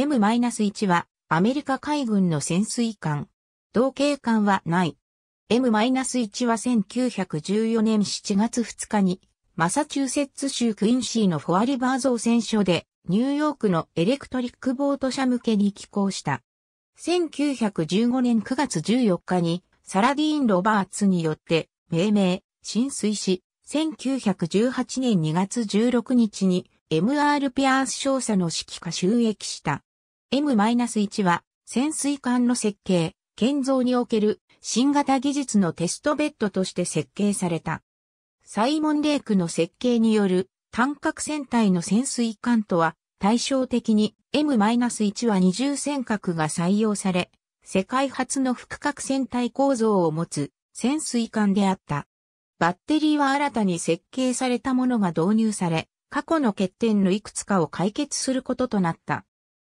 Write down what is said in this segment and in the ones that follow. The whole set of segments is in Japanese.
M-1 はアメリカ海軍の潜水艦。同型艦はない。M-1 は1914年7月2日にマサチューセッツ州クインシーのフォアリバー造船所でニューヨークのエレクトリックボート社向けに寄港した。1915年9月14日にサラディーン・ロバーツによって命名、浸水し、1918年2月16日に MR ピアース少佐の指揮下収益した。M-1 は潜水艦の設計、建造における新型技術のテストベッドとして設計された。サイモン・レークの設計による単核船体の潜水艦とは対照的に M-1 は二重船核が採用され、世界初の複核船体構造を持つ潜水艦であった。バッテリーは新たに設計されたものが導入され、過去の欠点のいくつかを解決することとなった。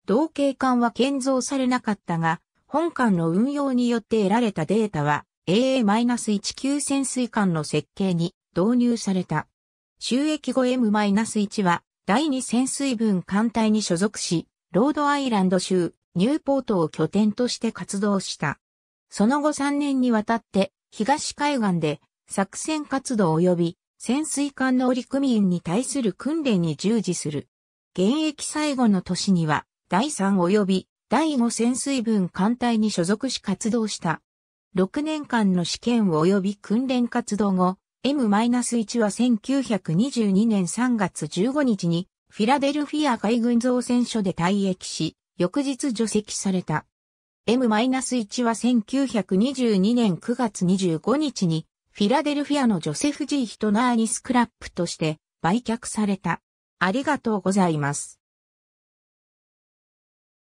同型艦は建造されなかったが、本艦の運用によって得られたデータは AA-19 潜水艦の設計に導入された。収益後 M-1 は第二潜水分艦隊に所属し、ロードアイランド州ニューポートを拠点として活動した。その後3年にわたって東海岸で作戦活動及び潜水艦の乗組員に対する訓練に従事する。現役最後の年には第3及び第5潜水分艦隊に所属し活動した。6年間の試験及び訓練活動後、M-1 は1922年3月15日にフィラデルフィア海軍造船所で退役し、翌日除籍された。M-1 は1922年9月25日にフィラデルフィアのジョセフ・ジー・ヒトナーにスクラップとして売却された。ありがとうございます。